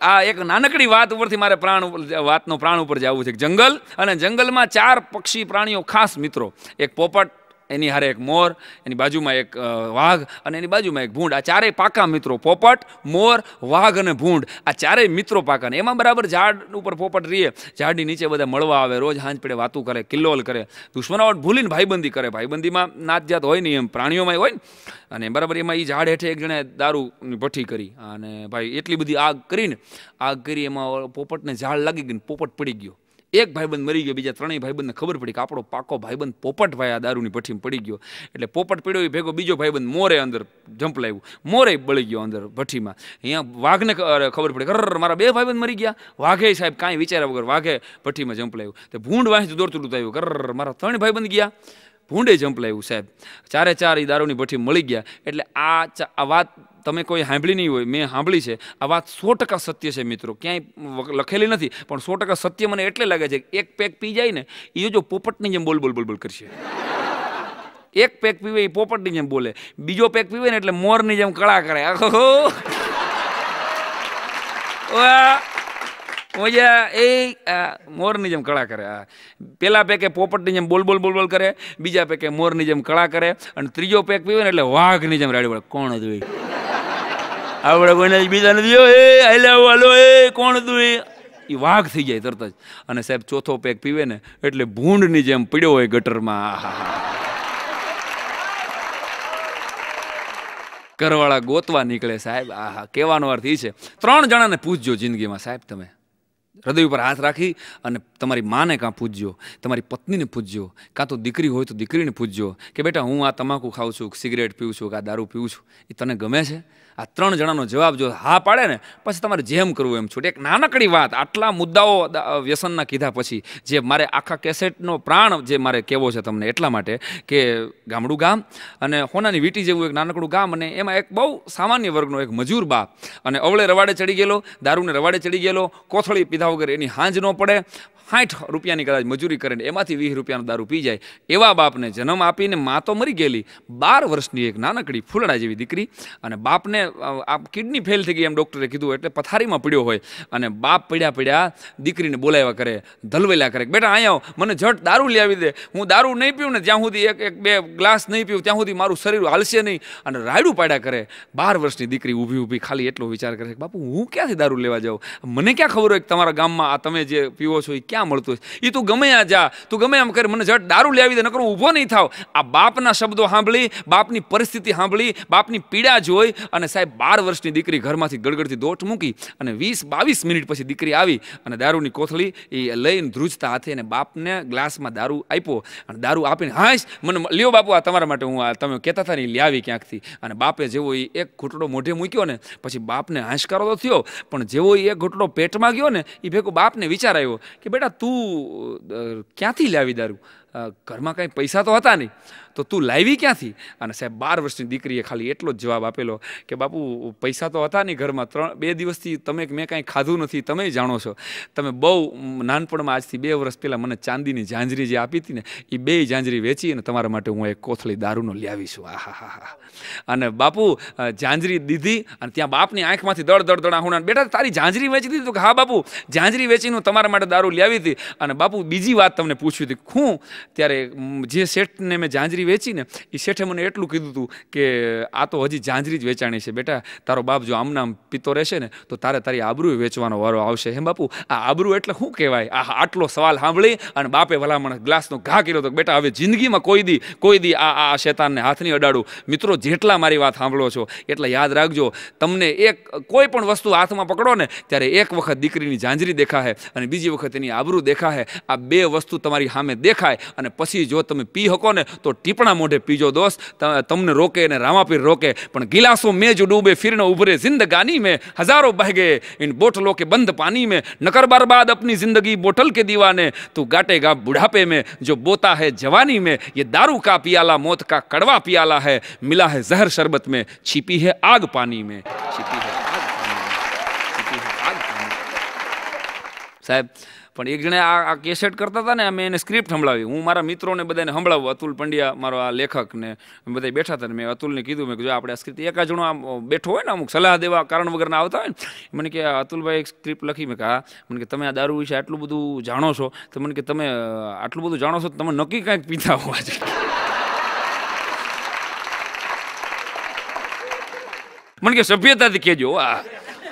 આ એક નાનકડી વાત ઉપરથી મારે પ્રાણ વાતનો પ્રાણ ઉપર જવું છે જંગલ અને જંગલમાં ચાર પક્ષી પ્રાણીઓ ખાસ મિત્રો એક પોપટ એની હારે એક મોર એની બાજુમાં એક વાઘ અને એની બાજુમાં એક ભૂંડ આ ચારેય પાકા મિત્રો પોપટ મોર વાઘ અને ભૂંડ આ ચારેય મિત્રો પાકા ને એમાં બરાબર ઝાડ ઉપર પોપટ રહીએ ઝાડની નીચે બધા મળવા આવે રોજ હાંજ પડે વાતું કરે કિલ્લોલ કરે દુશ્મનાવટ ભૂલીને ભાઈબંધી કરે ભાઈબંધીમાં નાત જાત હોય નહીં એમ પ્રાણીઓમાં હોય ને અને બરાબર એમાં એ ઝાડ હેઠે એક જણે દારૂની ભઠ્ઠી કરી અને ભાઈ એટલી બધી આગ કરીને આગ કરી એમાં પોપટને ઝાડ લાગી ગઈ પોપટ પડી ગયો એક ભાઈબંધ મરી ગયો બીજા ત્રણેય ભાઈબંધને ખબર પડી કે આપણો પાકો ભાઈબંધ પોપટભાઈ આ દારૂની ભઠ્ઠીમાં પડી ગયો એટલે પોપટ પડ્યો એ ભેગો બીજો ભાઈબંધ મોરે અંદર જંપલાવ્યું મોરે બળી ગયો અંદર ભઠ્ઠીમાં અહીંયા વાઘને ખબર પડી કર મારા બે ભાઈબંધ મરી ગયા વાઘે સાહેબ કાંઈ વિચાર્યા વગર વાઘે ભઠ્ઠીમાં જંપલાવ્યું તો ભૂંડ વાંચ દોડતું આવ્યું કર મારા ત્રણ ભાઈબંધ ગયા ભૂંડે જંપલાયું સાહેબ ચારે ચાર એ દારૂની ભઠ્ઠી મળી ગયા એટલે આ આ વાત તમે કોઈ સાંભળી નહીં હોય મેં સાંભળી છે આ વાત સો ટકા સત્ય છે મિત્રો ક્યાંય લખેલી નથી પણ સો ટકા સત્ય મને એટલે લાગે છે એક પેક પી જાય ને એ જો પોપટની જેમ બોલ બોલ બોલ બોલ કરશે એક પેક પીવે એ પોપટની જેમ બોલે બીજો પેક પીવે ને એટલે મોરની જેમ કળા કરે આખો ઓજા એ આ મોરની જેમ કળા કરે આ પેલા પેકે પોપટની જેમ બોલ બોલ બોલ બોલ કરે બીજા પેકે મોરની જેમ કળા કરે અને ત્રીજો પેક પીવે ને એટલે વાઘની જેમ રાડી વળે કોણ દુઈ આપણે કોઈને બીજા નથી એ હાલો હાલો એ કોણ દુઈ એ વાઘ થઈ જાય તરત જ અને સાહેબ ચોથો પેક પીવે ને એટલે ભૂંડની જેમ પીડ્યો હોય ગટરમાં કરવાળા ગોતવા નીકળે સાહેબ આહા કહેવાનો અર્થ એ છે ત્રણ જણાને પૂછજો જિંદગીમાં સાહેબ તમે હૃદય ઉપર હાથ રાખી અને તમારી માને કાં પૂજ્યો તમારી પત્નીને પૂજ્યો કાં તો દીકરી હોય તો દીકરીને પૂજ્યો કે બેટા હું આ તમાકુ ખાઉં છું સિગરેટ પીઉં છું કાં દારૂ પીઉં છું એ તને ગમે છે આ ત્રણ જણાનો જવાબ જો હા પાડે ને પછી તમારે જેમ કરવું એમ છૂટે એક નાનકડી વાત આટલા મુદ્દાઓ વ્યસનના કીધા પછી જે મારે આખા કેસેટનો પ્રાણ જે મારે કહેવો છે તમને એટલા માટે કે ગામડું ગામ અને હોનાની વીટી જેવું એક નાનકડું ગામ અને એમાં એક બહુ સામાન્ય વર્ગનો એક મજૂર બાપ અને અવળે રવાડે ચડી ગયેલો દારૂને રવાડે ચડી ગયેલો કોથળી પીધા વગર એની હાંજ ન પડે સાઠ રૂપિયાની કદાચ મજૂરી કરીને એમાંથી વીસ રૂપિયાનો દારૂ પી જાય એવા બાપને જન્મ આપીને મા તો મરી ગયેલી બાર વર્ષની એક નાનકડી ફૂલડા જેવી દીકરી અને બાપને આ કિડની ફેલ થઈ ગઈ એમ ડૉક્ટરે કીધું એટલે પથારીમાં પડ્યો હોય અને બાપ પડ્યા પડ્યા દીકરીને બોલાવ્યા કરે ધલવેલા કરે બેટા અહીંયા આવો મને ઝટ દારૂ લઈ આવી દે હું દારૂ નહીં પીવું ને જ્યાં સુધી એક એક બે ગ્લાસ નહીં પીવું ત્યાં સુધી મારું શરીર હાલશે નહીં અને રાયડું પાડ્યા કરે બાર વર્ષની દીકરી ઊભી ઊભી ખાલી એટલો વિચાર કરે બાપુ હું ક્યાંથી દારૂ લેવા જાઉં મને ક્યાં ખબર હોય કે તમારા ગામમાં આ તમે જે પીવો છો એ ક્યાં ક્યાં મળતું હોય એ તું ગમે આ જા તું ગમે એમ કર મને જટ દારૂ લેવી દે નકર ઊભો નહીં થાવ આ બાપના શબ્દો સાંભળી બાપની પરિસ્થિતિ સાંભળી બાપની પીડા જોઈ અને સાહેબ બાર વર્ષની દીકરી ઘરમાંથી ગડગડથી દોઠ મૂકી અને વીસ બાવીસ મિનિટ પછી દીકરી આવી અને દારૂની કોથળી એ લઈને ધ્રુજતા હાથે અને બાપને ગ્લાસમાં દારૂ આપ્યો અને દારૂ આપીને હાશ મને લ્યો બાપુ આ તમારા માટે હું આ તમે કહેતા હતા ને લાવી ક્યાંકથી અને બાપે જેવો એ એક ઘૂંટડો મોઢે મૂક્યો ને પછી બાપને હાંસકારો તો થયો પણ જેવો એ એક ઘૂંટડો પેટમાં ગયો ને એ ભેગો બાપને વિચાર આવ્યો કે બેટા તું ક્યાંથી લાવી દારૂ ઘરમાં કાંઈ પૈસા તો હતા નહીં તો તું લાવી ક્યાંથી અને સાહેબ બાર વર્ષની દીકરીએ ખાલી એટલો જ જવાબ આપેલો કે બાપુ પૈસા તો હતા નહીં ઘરમાં ત્રણ બે દિવસથી તમે મેં કાંઈ ખાધું નથી તમે જાણો છો તમે બહુ નાનપણમાં આજથી બે વર્ષ પહેલાં મને ચાંદીની ઝાંઝરી જે આપી હતી ને એ બે ઝાંઝરી વેચી અને તમારા માટે હું એક કોથળી દારૂનો લાવી છું આ હા હા અને બાપુ ઝાંઝરી દીધી અને ત્યાં બાપની આંખમાંથી દળ દડ દળ આહુણા બેટા તારી ઝાંઝરી વેચી દીધી તો કે હા બાપુ ઝાંઝરી વેચીને તમારા માટે દારૂ લાવી હતી અને બાપુ બીજી વાત તમને પૂછવી હતી હું ત્યારે જે શેઠને મેં ઝાંઝરી વેચીને એ શેઠે મને એટલું કીધું હતું કે આ તો હજી ઝાંઝરી જ વેચાણી છે બેટા તારો બાપ જો આમનામ આમ પીતો રહેશે ને તો તારે તારી આબરૂ વેચવાનો વારો આવશે હેમ બાપુ આ આબરૂ એટલે શું કહેવાય આ આટલો સવાલ સાંભળી અને બાપે ભલામણ ગ્લાસનો ઘા કર્યો હતો બેટા હવે જિંદગીમાં કોઈ દી કોઈ દી આ આ શેતાનને હાથની અડાડું મિત્રો જેટલા મારી વાત સાંભળો છો એટલે યાદ રાખજો તમને એક કોઈ પણ વસ્તુ હાથમાં પકડો ને ત્યારે એક વખત દીકરીની ઝાંઝરી દેખાશે અને બીજી વખત એની આબરૂ દેખાશે આ બે વસ્તુ તમારી સામે દેખાય અને પછી જો તમે પી શકો ને તો ટીપ પીપણા મોઢે પીજો દોસ્ત તમને રોકે અને રામાપીર રોકે પણ ગિલાસો મેજ ડૂબે ફિરને ઉભરે જિંદગાની મેં હજારો बह गए इन बोटलों के बंद पानी में नकर बर्बाद अपनी जिंदगी बोटल के दीवाने तू गाटेगा बुढ़ापे में जो बोता है जवानी में ये दारू का पियाला मौत का कड़वा पियाला है मिला है जहर शरबत में छिपी है आग पानी में छिपी है आग पानी में छिपी है आग पानी में साहब પણ એક જણે આ કેસેટ કરતા હતા ને મેં એને સ્ક્રિપ્ટ સંભળાવી હું મારા મિત્રોને બધાને સંભળાવું અતુલ પંડ્યા મારો આ લેખક ને બધા બેઠા હતા ને મેં અતુલને કીધું મેં જો આપણે આ સ્ક્રિપ્ટ એકા જણો આમ બેઠો હોય ને અમુક સલાહ દેવા કારણ વગરના આવતા હોય ને મને કે અતુલભાઈ એક સ્ક્રિપ્ટ લખી મેં કહા મને કે તમે આ દારૂ વિશે આટલું બધું જાણો છો તો મને કે તમે આટલું બધું જાણો છો તો તમે નક્કી કાંઈક પીતા હોવા જોઈએ મને કે સભ્યતાથી કહેજો આ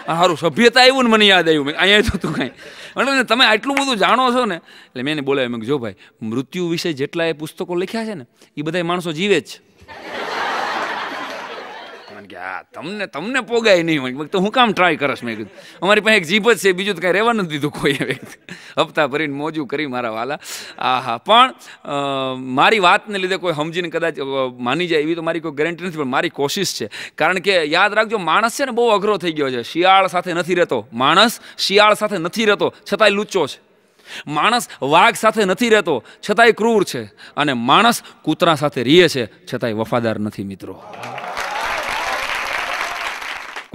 સારું સભ્યતા આવ્યું ને મને યાદ આવ્યું મેં અહીંયા તો તું કાંઈ એટલે ને તમે આટલું બધું જાણો છો ને એટલે મેં એને બોલાવ્યું મેં જો ભાઈ મૃત્યુ વિશે જેટલા એ પુસ્તકો લખ્યા છે ને એ બધા માણસો જીવે જ છે કે તમને તમને પોગાય નહીં હોય તો હું કામ ટ્રાય કરશ મેં કીધું અમારી પાસે એક જીભ જ છે બીજું તો કાંઈ રહેવા નથી દીધું કોઈ હપ્તા ભરીને મોજું કરી મારા વાલા આ હા પણ મારી વાતને લીધે કોઈ સમજીને કદાચ માની જાય એવી તો મારી કોઈ ગેરંટી નથી પણ મારી કોશિશ છે કારણ કે યાદ રાખજો માણસ છે ને બહુ અઘરો થઈ ગયો છે શિયાળ સાથે નથી રહેતો માણસ શિયાળ સાથે નથી રહેતો છતાંય લૂચો છે માણસ વાઘ સાથે નથી રહેતો છતાંય ક્રૂર છે અને માણસ કૂતરા સાથે રીએ છે છતાંય વફાદાર નથી મિત્રો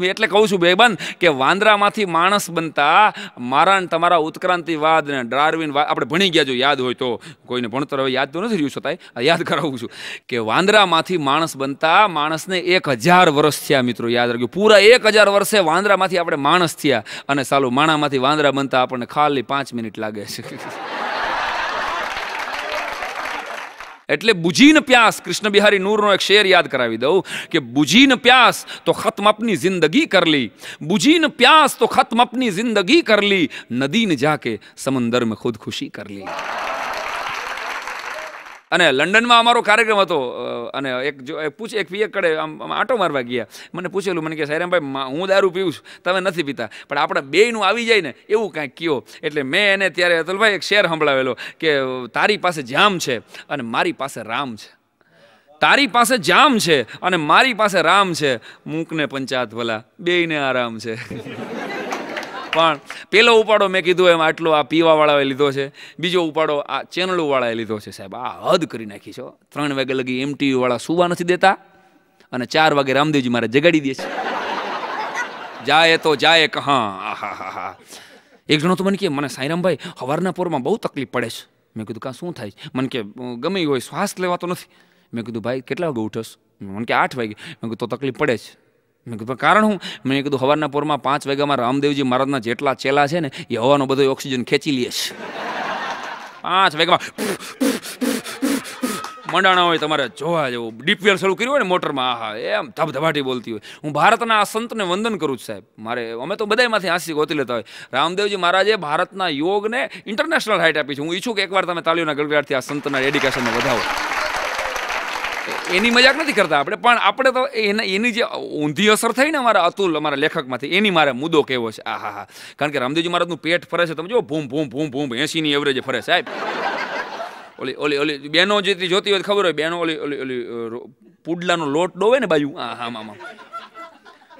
એટલે કહું છું બેબંધ કે વાંદરામાંથી માણસ બનતા મારા અને તમારા ઉત્ક્રાંતિવાદ ને ડ્રાર્વિન આપણે ભણી ગયા જો યાદ હોય તો કોઈને ભણતર હવે યાદ તો નથી રહ્યું છતાંય યાદ કરાવું છું કે વાંદરામાંથી માણસ બનતા માણસને એક હજાર વર્ષ થયા મિત્રો યાદ રાખ્યું પૂરા એક હજાર વર્ષે વાંદરામાંથી આપણે માણસ થયા અને સાલું માણામાંથી વાંદરા બનતા આપણને ખાલી પાંચ મિનિટ લાગે છે એટલે બુજીન પ્યાસ કૃષ્ણ બિહારી નૂરનો એક શેર યાદ કરાવી દઉં કે બુજીન પ્યાસ તો ખતમ અપની જિંદગી કર લી બુજીન પ્યાસ તો ખતમ અપની જિંદગી કર લી નદીન જાકે સમંદર મેં ખુદ ખુશી કર લી અને લંડનમાં અમારો કાર્યક્રમ હતો અને એક જો પૂછે એક પીએ કડે આમ આટો મારવા ગયા મને પૂછેલું મને કે સાયરામભાઈ હું દારૂ પીવું છું તમે નથી પીતા પણ આપણે બેયનું આવી જાય ને એવું કાંઈક કયો એટલે મેં એને ત્યારે અતુલભાઈ એક શેર સંભળાવેલો કે તારી પાસે જામ છે અને મારી પાસે રામ છે તારી પાસે જામ છે અને મારી પાસે રામ છે મૂકને પંચાત ભલા બેયને આરામ છે પણ પહેલો ઉપાડો મેં કીધું એમ આટલો આ પીવાવાળાએ લીધો છે બીજો ઉપાડો આ ચેનલોવાળાએ લીધો છે સાહેબ આ હદ કરી નાખી છો ત્રણ વાગે લગી એમટીવીવાળા સુવા નથી દેતા અને ચાર વાગે રામદેવજી મારે જગાડી દે છે જાય તો જાય કહા હા હા હા એક જણો તો મને કહે મને સાંઈરામભાઈ સવારના પોરમાં બહુ તકલીફ પડે છે મેં કીધું કાં શું થાય છે મને કે ગમે હોય શ્વાસ લેવાતો નથી મેં કીધું ભાઈ કેટલા વાગે ઉઠશ મને કે આઠ વાગે મેં કીધું તો તકલીફ પડે છે મેં કારણ હું મેં કીધું હવારના પોરમાં પાંચ વાગ્યામાં રામદેવજી મહારાજના જેટલા ચેલા છે ને એ હવાનો બધો ઓક્સિજન ખેંચી લે છે પાંચ વાગ્યા મંડાણા હોય તમારે જોવા જેવું ડીપવેલ શરૂ કર્યું હોય ને મોટરમાં આહા એમ ધબધબાટી બોલતી હોય હું ભારતના આ સંતને વંદન કરું છું સાહેબ મારે અમે તો બધામાંથી હાંસી ગોતી લેતા હોય રામદેવજી મહારાજે ભારતના યોગને ઇન્ટરનેશનલ હાઇટ આપી છે હું ઈચ્છું કે એકવાર તમે તાલીઓના ગળગડાટથી આ સંતના ડેડિકેશનને વધાવો એની મજાક નથી કરતા આપણે પણ આપણે તો એના એની જે ઊંધી અસર થઈ ને અમારા અતુલ અમારા લેખકમાંથી એની મારે મુદ્દો કેવો છે આ હા હા કારણ કે રામદેવજી મહારાજનું પેટ ફરે છે તમે જો ભૂમ ભૂમ ભૂમ ભૂમ એસીની એવરેજ ફરે સાહેબ ઓલી ઓલી ઓલી બેનો જેટલી જોતી હોય ખબર હોય બેનો ઓલી ઓલી ઓલી પુડલાનો લોટ ડોવે ને બાજુ હા હા મામા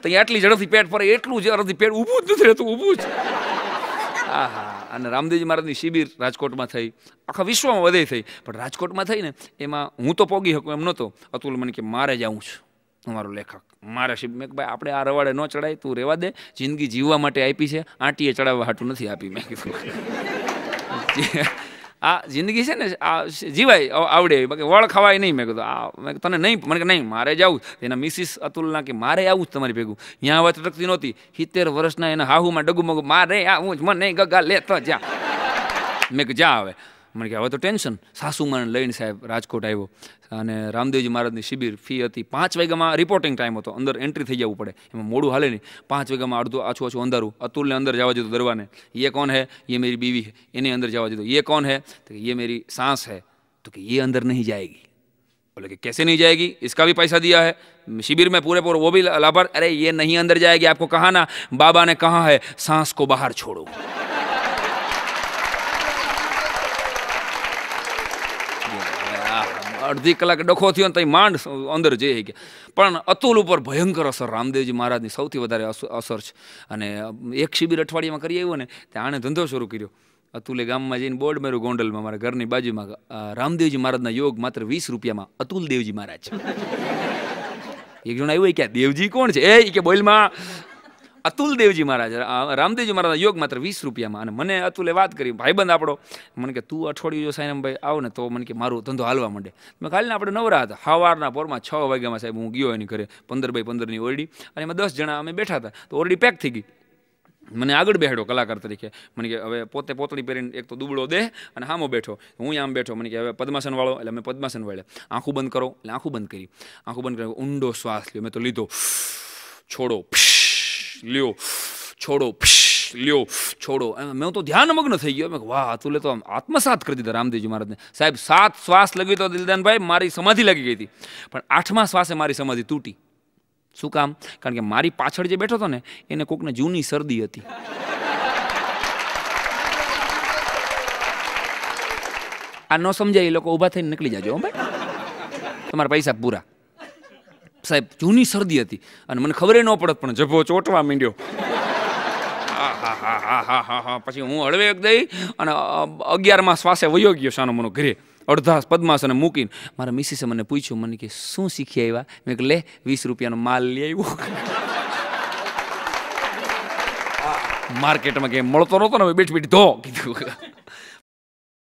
તો આટલી ઝડપથી પેટ ફરે એટલું જ અડધી પેટ ઊભું જ નથી રહેતું ઊભું જ હા હા અને રામદેવજી મહારાજની શિબિર રાજકોટમાં થઈ આખા વિશ્વમાં વધે થઈ પણ રાજકોટમાં થઈ ને એમાં હું તો પોગી શકું એમ નહોતો અતુલ મને કે મારે જ આવું છું અમારો લેખક મારા શિબ મેં ભાઈ આપણે આ રવાડે ન ચડાય તું રહેવા દે જિંદગી જીવવા માટે આપી છે આંટીએ ચડાવવા હાટું નથી આપી મેં કીધું આ જિંદગી છે ને આ જીવાય આવડે બાકી વળ ખવાય નહીં મેં કીધું આ મેં તને નહીં મને કે નહીં મારે જવું એના મિસિસ અતુલના કે મારે આવું જ તમારી ભેગું ત્યાં વાત અટકતી નહોતી સિત્તેર વર્ષના એના હાહુમાં ડગુમગુ મારે આ હું મને ગગા લેતો જા મેં કીધું જા આવે मन गया वो तो टेंशन सासु मां ने लेन साहेब राजकोट आयो और रामदेव जी महाराज ने शिविर फी थी 5 वेगा में रिपोर्टिंग टाइम हो तो अंदर एंट्री થઈ જવું પડે એ મોડું હાલે નહી 5 વેગામાં અડધું આછું આછું અંધારું અતુલ ને અંદર જવા જો તો દરવાણે યે કોણ હે યે મેરી બીવી હે એને અંદર જવા જો તો યે કોણ હે તો કે યે મેરી સાસ હે તો કે યે અંદર નહીં જાયેગી બોલે કે કસે નહીં જાયેગી ઇસકા ભી પૈસા દિયા હે शिविर મે પૂરે પોર વો ભી અલાબાર અરે યે નહીં અંદર જાયેગી આપકો કહા ના બાબા ને કહા હે સાસ કો બહાર છોડું અડધી કલાક ડખો થયો ને ત્યાં માંડ અંદર જઈ ગયા પણ અતુલ ઉપર ભયંકર અસર રામદેવજી મહારાજની સૌથી વધારે અસર છે અને એક શિબિર અઠવાડિયામાં કરી આવ્યો ને ત્યાં આણે ધંધો શરૂ કર્યો અતુલે ગામમાં જઈને બોર્ડ મેર્યું ગોંડલમાં મારા ઘરની બાજુમાં રામદેવજી મહારાજના યોગ માત્ર વીસ રૂપિયામાં અતુલ દેવજી મહારાજ એક જણ આવ્યું કે દેવજી કોણ છે એ કે બોલમાં અતુલ દેવજી મહારાજ રામદેવજી મહારાજ યોગ માત્ર વીસ રૂપિયામાં અને મને અતુલે વાત કરી ભાઈબંધ આપણો મને કે તું અઠવાડિયું જો સાયનમભાઈ આવો ને તો મને કે મારું ધંધો હાલવા માંડે મેં ખાલી આપણે નવરા હતા સવારના પોરમાં છ વાગ્યામાં સાહેબ હું ગયો એની ઘરે પંદર બાય પંદરની ઓરડી અને એમાં દસ જણા અમે બેઠા હતા તો ઓરડી પેક થઈ ગઈ મને આગળ બેહાડ્યો કલાકાર તરીકે મને કે હવે પોતે પોતળી પહેરીને એક તો દુબળો દેહ અને હામો બેઠો હું આમ બેઠો મને કે હવે પદ્માસન વાળો એટલે મેં પદ્માસન વાળે આંખું બંધ કરો એટલે આંખું બંધ કરી આંખું બંધ કરી ઊંડો શ્વાસ લ્યો મેં તો લીધો છોડો લ્યો છોડો લ્યો છોડો એમ મેં તો ધ્યાન મગ્ન થઈ ગયો મેં વાહ તું લે તો આમ આત્મસાત કરી દીધા રામદેવજી મહારાજને સાહેબ સાત શ્વાસ લગી તો દિલદાનભાઈ મારી સમાધિ લાગી ગઈ હતી પણ આઠમા શ્વાસે મારી સમાધિ તૂટી શું કામ કારણ કે મારી પાછળ જે બેઠો હતો ને એને કોકને જૂની શરદી હતી આ ન સમજાય એ લોકો ઊભા થઈને નીકળી જાજો ભાઈ તમારા પૈસા પૂરા સાહેબ જૂની શરદી હતી અને મને ખબર ન પડત પણ જભો ચોટવા માંડ્યો પછી હું હળવેક દઈ અને અગિયારમાં શ્વાસે વયો ગયો સાનો મનો ઘરે અડધા પદ્માસને મૂકીને મારા મિસિસે મને પૂછ્યું મને કે શું શીખી આવ્યા મેં કે લે વીસ રૂપિયાનો માલ લઈ આવ્યો માર્કેટમાં કે મળતો નહોતો ને બેઠી બેઠી ધો કીધું